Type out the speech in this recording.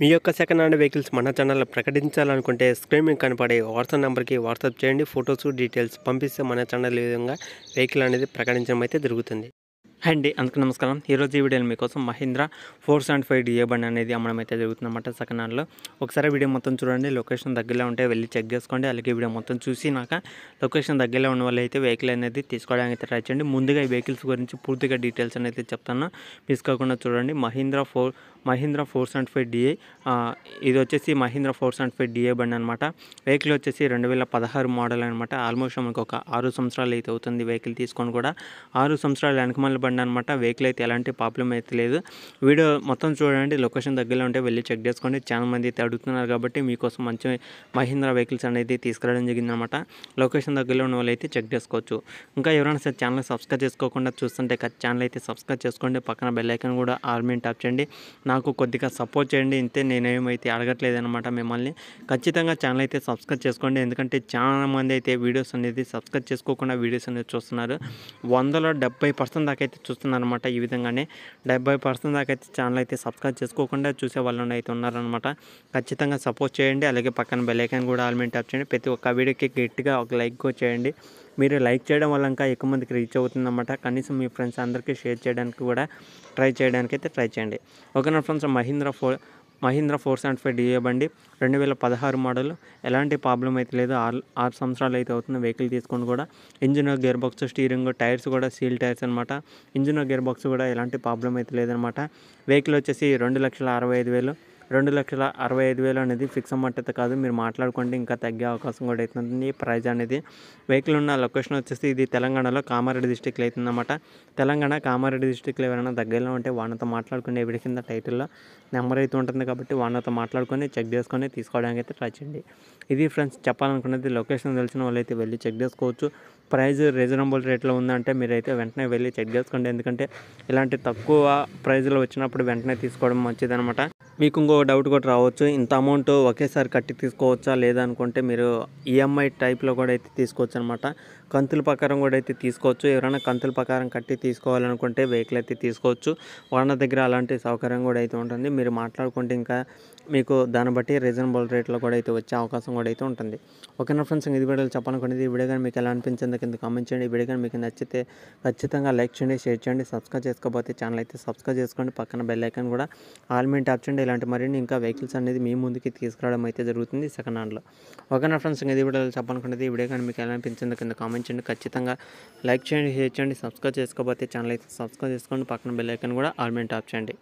మీ యొక్క second hand vehicles మన ఛానల్లో ప్రకటించాలనుకుంటే స్క్రీన్ మీద కనపడే వాట్సాప్ నెంబర్కి వాట్సాప్ చేయండి ఫొటోస్ డీటెయిల్స్ పంపిస్తే మన ఛానల్ ఈ విధంగా వెహికల్ అనేది ప్రకటించడం అయితే జరుగుతుంది అండి అందుకు నమస్కారం ఈరోజు ఈ వీడియోలో మీకోసం Mahindra four seventy five DI బండి అనేది అమ్మడం అయితే జరుగుతుందన్నమాట సెకండ్ ఒకసారి వీడియో మొత్తం చూడండి లొకేషన్ దగ్గరలో ఉంటే వెళ్ళి చెక్ చేసుకోండి అలాగే వీడియో మొత్తం చూసినాక లొకేషన్ దగ్గరలో ఉన్న వాళ్ళైతే వెహికల్ అనేది తీసుకోవడానికి అయితే ట్రై చేయండి ముందుగా ఈ వెహికల్స్ గురించి పూర్తిగా డీటెయిల్స్ అనేది చెప్తాను మిస్ కాకుండా చూడండి Mahindra four Mahindra four seventy five DI ఇది వచ్చేసి Mahindra four seventy five DI బండి అనమాట వెహికల్ వచ్చేసి రెండు వేల పదహారు మోడల్ అనమాట ఆల్మోస్ట్ మనకు ఒక ఆరు సంవత్సరాలు అయితే అవుతుంది వెహికల్ తీసుకొని కూడా ఆరు సంవత్సరాలు వెనకమల్ల బండి అనమాట వెహికల్ అయితే ఎలాంటి ప్రాబ్లం అయితే లేదు వీడియో మొత్తం చూడండి లొకేషన్ దగ్గరలో ఉంటే వెళ్ళి చెక్ చేసుకోండి చాలా మంది అయితే అడుగుతున్నారు కాబట్టి మీకోసం మంచి మహీంద్రా వెహికల్స్ అనేది తీసుకురావడం జరిగింది అనమాట లొకేషన్ దగ్గరలో ఉన్న వాళ్ళు అయితే చెక్ చేసుకోవచ్చు ఇంకా ఎవరైనా సరే ఛానల్ సబ్స్క్రైబ్ చేసుకోకుండా చూస్తుంటే ఛానల్ అయితే సబ్స్క్రైబ్ చేసుకోండి పక్కన బెల్ ఐకన్ కూడా ఆర్మీని టాప్ చేయండి నాకు కొద్దిగా సపోర్ట్ చేయండి ఇంతే నేనేమైతే అడగట్లేదు అనమాట మిమ్మల్ని ఖచ్చితంగా ఛానల్ అయితే సబ్స్క్రైబ్ చేసుకోండి ఎందుకంటే చాలా మంది అయితే వీడియోస్ అనేది సబ్స్క్రైబ్ చేసుకోకుండా వీడియోస్ అనేది చూస్తున్నారు వందలో డెబ్బై పర్సెంట్ దాకైతే అయితే అనమాట ఈ విధంగానే డెబ్బై పర్సెంట్ దాకా అయితే ఛానల్ అయితే సబ్స్క్రైబ్ చేసుకోకుండా చూసే వాళ్ళు అయితే ఉన్నారనమాట ఖచ్చితంగా సపోర్ట్ చేయండి అలాగే పక్కన బెల్లైకాన్ కూడా ఆల్మెంట్ ట్యాప్ చేయండి ప్రతి ఒక్క వీడియోకి గట్టిగా ఒక లైక్ చేయండి మీరు లైక్ చేయడం వల్ల ఇంకా ఎక్కువ మందికి రీచ్ అనమాట కనీసం మీ ఫ్రెండ్స్ అందరికీ షేర్ చేయడానికి కూడా ట్రై చేయడానికి అయితే ట్రై చేయండి నా friends Mahindra four Mahindra four seventy five DI బండి రెండు వేల పదహారు మోడల్ ఎలాంటి ప్రాబ్లం అయితే లేదు ఆరు ఆరు సంవత్సరాలు అయితే అవుతున్న వెహికల్ తీసుకొని కూడా engine gear box steering tyres కూడా సీల్ టైర్స్ అనమాట ఇంజిన్ గేర్ బాక్స్ కూడా ఎలాంటి ప్రాబ్లం అయితే లేదనమాట వెహికల్ వచ్చేసి రెండు లక్షల అరవై ఐదు వేలు రెండు లక్షల అరవై ఐదు వేలు అనేది ఫిక్స్ అమౌంట్ అయితే కాదు మీరు మాట్లాడుకుంటే ఇంకా తగ్గే అవకాశం కూడా అవుతుంది ప్రైజ్ అనేది వెహికల్ ఉన్న లొకేషన్ వచ్చేసి ఇది తెలంగాణలో కామారెడ్డి డిస్టిక్లో అవుతుందన్నమాట తెలంగాణ కామారెడ్డి డిస్టిక్లో ఎవరైనా దగ్గరలో ఉంటే వాళ్ళతో మాట్లాడుకునే వీడి కింద టైటిల్లో నెంబర్ అయితే ఉంటుంది కాబట్టి వాళ్ళతో మాట్లాడుకొని చెక్ చేసుకొని తీసుకోవడానికి అయితే ట్రై చేయండి ఇది ఫ్రెండ్స్ చెప్పాలనుకున్నది లొకేషన్ తెలిసిన అయితే వెళ్ళి చెక్ చేసుకోవచ్చు ప్రైజ్ రీజనబుల్ రేట్లో ఉందంటే మీరైతే వెంటనే వెళ్ళి చెక్ చేసుకోండి ఎందుకంటే ఇలాంటి తక్కువ ప్రైజ్లో వచ్చినప్పుడు వెంటనే తీసుకోవడం మంచిదనమాట మీకు ఇంకో డౌట్ కూడా రావచ్చు ఇంత అమౌంట్ ఒకేసారి కట్టి తీసుకోవచ్చా లేదనుకుంటే మీరు ఈఎంఐ e టైప్లో కూడా అయితే తీసుకోవచ్చు అనమాట కంతుల ప్రకారం కూడా అయితే తీసుకోవచ్చు ఎవరైనా కంతుల ప్రకారం కట్టి తీసుకోవాలనుకుంటే వెహికల్ అయితే తీసుకోవచ్చు వాళ్ళ దగ్గర అలాంటి సౌకర్యం కూడా అయితే ఉంటుంది మీరు మాట్లాడుకుంటే ఇంకా మీకు దాన్ని బట్టి రీజనబుల్ రేట్లో కూడా అయితే వచ్చే అవకాశం కూడా అయితే ఉంటుంది ఓకేనా ఫ్రెండ్స్ ఇది వీడియోలు చెప్పాలనుకునేది ఈ వీడియో కానీ మీకు ఎలా అనిపించింది దాని కింద కామెంట్ చేయండి వీడియో కానీ మీకు నచ్చితే ఖచ్చితంగా లైక్ చేయండి షేర్ చేయండి సబ్స్క్రైబ్ చేసుకోకపోతే ఛానల్ అయితే సబ్స్క్రైబ్ చేసుకోండి పక్కన బెల్ ఐకాన్ కూడా ఆల్ మీ ట్యాప్ చేయండి ఇలాంటి మరిన్ని ఇంకా వెహికల్స్ అనేది మీ ముందుకి తీసుకురావడం అయితే జరుగుతుంది సెకండ్ హ్యాండ్లో నా ఫ్రెండ్స్ ఇంకా ఇది వీడియో చెప్పాలనుకుంటే ఈ వీడియో కానీ మీకు ఎలా అనిపించింది కింద కామెంట్ చేయండి ఖచ్చితంగా లైక్ చేయండి షేర్ చేయండి సబ్స్క్రైబ్ చేసుకోకపోతే ఛానల్ అయితే సబ్స్క్రైబ్ చేసుకోండి పక్కన బెల్ ఐకాన్ కూడా ఆల్ మీ ట్యాప్ చేయండి